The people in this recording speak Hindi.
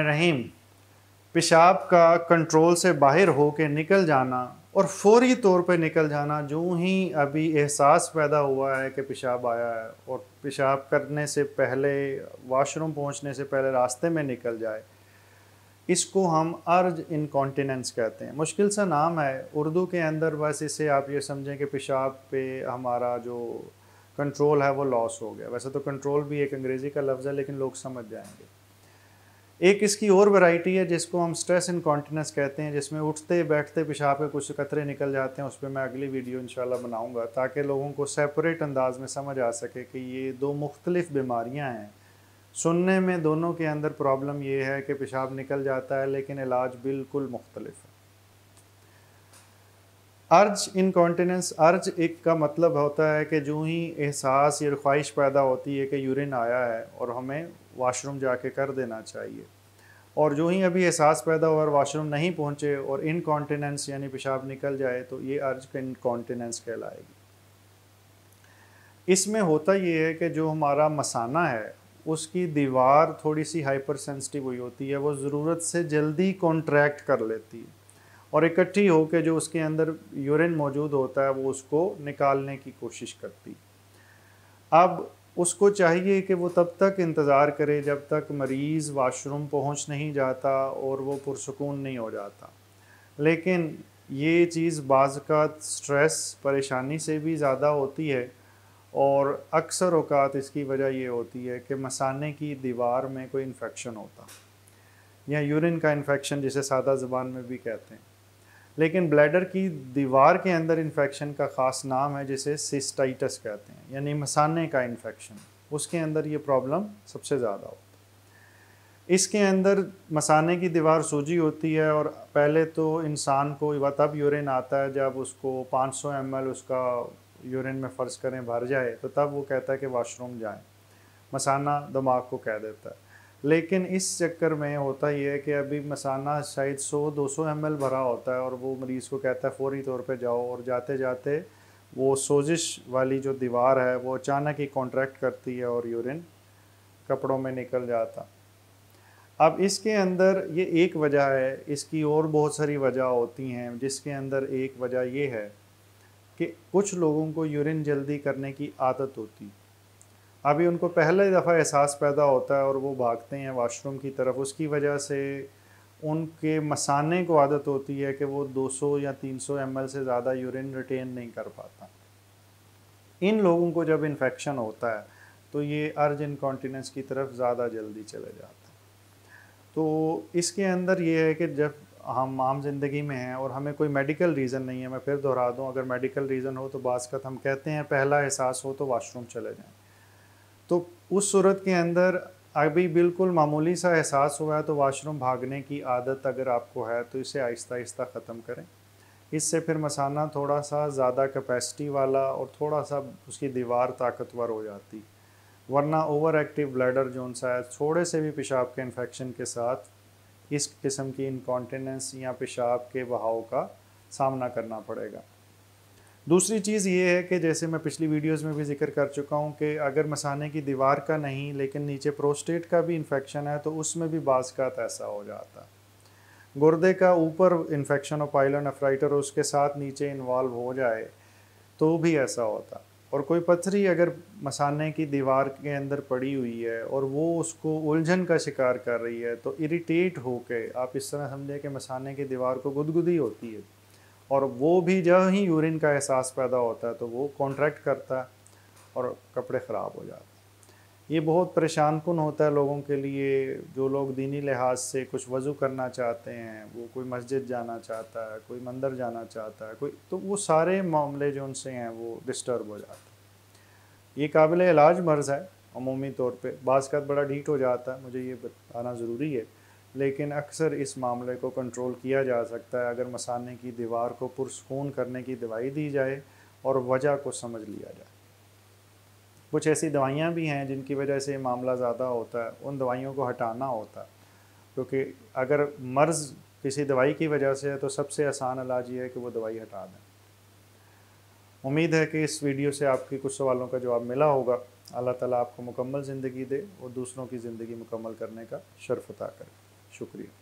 रहीम पेशाब का कंट्रोल से बाहर हो के निकल जाना और फौरी तौर पे निकल जाना जो ही अभी एहसास पैदा हुआ है कि पेशाब आया है और पेशाब करने से पहले वाशरूम पहुंचने से पहले रास्ते में निकल जाए इसको हम अर्ज इनकॉन्टिनेंस कहते हैं मुश्किल सा नाम है उर्दू के अंदर बस इसे आप ये समझें कि पेशाब पे हमारा जो कंट्रोल है वो लॉस हो गया वैसे तो कंट्रोल भी एक अंग्रेज़ी का लफ्ज़ है लेकिन लोग समझ जाएंगे एक इसकी और वैरायटी है जिसको हम स्ट्रेस इनकॉन्टिनेंस कहते हैं जिसमें उठते बैठते पेशाब के कुछ कतरे निकल जाते हैं उस पर मैं अगली वीडियो इन बनाऊँगा ताकि लोगों को सेपरेट अंदाज में समझ आ सके कि ये दो मुख्तलिफ़ बीमारियाँ हैं सुनने में दोनों के अंदर प्रॉब्लम ये है कि पेशाब निकल जाता है लेकिन इलाज बिल्कुल मुख्तलिफ है अर्ज इनकॉन्टिनेंस अर्ज एक का मतलब होता है कि जो ही एहसास या ख्वाहिश पैदा होती है कि यूरिन आया है और हमें वाशरूम जाके कर देना चाहिए और जो ही अभी एहसास पैदा हो और वाशरूम नहीं पहुँचे और इनकॉन्टिनेंस यानी पेशाब निकल जाए तो ये अर्ज इनकॉन्टिनेंस कहलाएगी इसमें होता ये है कि जो हमारा मसाना है उसकी दीवार थोड़ी सी हाइपर सेंसिटिव हुई होती है वो ज़रूरत से जल्दी कॉन्ट्रैक्ट कर लेती है और इकट्ठी होकर जो उसके अंदर यूरिन मौजूद होता है वो उसको निकालने की कोशिश करती अब उसको चाहिए कि वो तब तक इंतज़ार करे जब तक मरीज़ वाशरूम पहुंच नहीं जाता और वो पुरसकून नहीं हो जाता लेकिन ये चीज़ बाज़ का स्ट्रेस परेशानी से भी ज़्यादा होती है और अक्सर अवकात इसकी वजह ये होती है कि मसाने की दीवार में कोई इन्फेक्शन होता या यूरिन का इन्फेक्शन जिसे सादा ज़बान में भी कहते हैं लेकिन ब्लैडर की दीवार के अंदर इन्फेक्शन का ख़ास नाम है जिसे सिस्टाइटस कहते हैं यानी मसाने का इन्फेक्शन उसके अंदर ये प्रॉब्लम सबसे ज़्यादा होती है इसके अंदर मसाने की दीवार सूजी होती है और पहले तो इंसान को तब यूरिन आता है जब उसको 500 ml उसका यूरिन में फ़र्ज करें भर जाए तो तब वो कहता है कि वाशरूम जाएं मसाना दिमाग को कह देता है लेकिन इस चक्कर में होता ही है कि अभी मसाना शायद 100-200 एम भरा होता है और वो मरीज़ को कहता है फ़ौरी तौर पे जाओ और जाते जाते वो सोजिश वाली जो दीवार है वो अचानक ही कॉन्ट्रैक्ट करती है और यूरिन कपड़ों में निकल जाता अब इसके अंदर ये एक वजह है इसकी और बहुत सारी वजह होती हैं जिसके अंदर एक वजह ये है कि कुछ लोगों को यूरिन जल्दी करने की आदत होती अभी उनको पहले दफ़ा एहसास पैदा होता है और वो भागते हैं वाशरूम की तरफ उसकी वजह से उनके मसाने को आदत होती है कि वो 200 या 300 सौ से ज़्यादा यूरिन रिटेन नहीं कर पाता इन लोगों को जब इन्फेक्शन होता है तो ये अर्ज इनकॉन्टीनेंस की तरफ ज़्यादा जल्दी चले जाते हैं तो इसके अंदर ये है कि जब हम आम जिंदगी में हैं और हमें कोई मेडिकल रीज़न नहीं है मैं फिर दोहरा दूँ अगर मेडिकल रीज़न हो तो बासकत हम कहते हैं पहला एहसास हो तो वाशरूम चले जाएँ तो उस सूरत के अंदर अभी बिल्कुल मामूली सा एहसास हुआ है तो वाशरूम भागने की आदत अगर आपको है तो इसे आहिस्ता आहिस्ता ख़त्म करें इससे फिर मसाना थोड़ा सा ज़्यादा कैपेसिटी वाला और थोड़ा सा उसकी दीवार ताकतवर हो जाती वरना ओवर एक्टिव ब्लैडर जोन सा है थोड़े से भी पेशाब के इन्फेक्शन के साथ इस किस्म की इनकॉन्टिनेंस या पेशाब के बहाव का सामना करना पड़ेगा दूसरी चीज़ ये है कि जैसे मैं पिछली वीडियोस में भी जिक्र कर चुका हूँ कि अगर मसाने की दीवार का नहीं लेकिन नीचे प्रोस्टेट का भी इन्फेक्शन है तो उसमें भी बाज का ऐसा हो जाता गुर्दे का ऊपर इन्फेक्शन और पाइलोनेफ्राइटर उसके साथ नीचे इन्वॉल्व हो जाए तो भी ऐसा होता और कोई पथरी अगर मसाने की दीवार के अंदर पड़ी हुई है और वो उसको उलझन का शिकार कर रही है तो इरिटेट होके आप इस तरह समझें कि मसाने की दीवार को गुदगुदी होती है और वो भी जब ही यूरिन का एहसास पैदा होता है तो वो कॉन्ट्रैक्ट करता है और कपड़े ख़राब हो जाते हैं ये बहुत परेशान कन होता है लोगों के लिए जो लोग दीनी लिहाज से कुछ वज़ू करना चाहते हैं वो कोई मस्जिद जाना चाहता है कोई मंदिर जाना चाहता है कोई तो वो सारे मामले जो उनसे हैं वो डिस्टर्ब हो जाते हैं ये काबिल इलाज मर्ज़ है अमूमी तौर पर बाज़ का बड़ा ढीट हो जाता है मुझे ये बताना ज़रूरी है लेकिन अक्सर इस मामले को कंट्रोल किया जा सकता है अगर मसाने की दीवार को पुरसकून करने की दवाई दी जाए और वजह को समझ लिया जाए कुछ ऐसी दवाइयाँ भी हैं जिनकी वजह से मामला ज़्यादा होता है उन दवाइयों को हटाना होता है क्योंकि अगर मर्ज़ किसी दवाई की वजह से है तो सबसे आसान इलाज ये है कि वो दवाई हटा दें उम्मीद है कि इस वीडियो से आपके कुछ सवालों का जवाब मिला होगा अल्लाह ताला आपको मुकम्मल ज़िंदगी दे और दूसरों की ज़िंदगी मुकम्मल करने का शर्फ अता करें शुक्रिया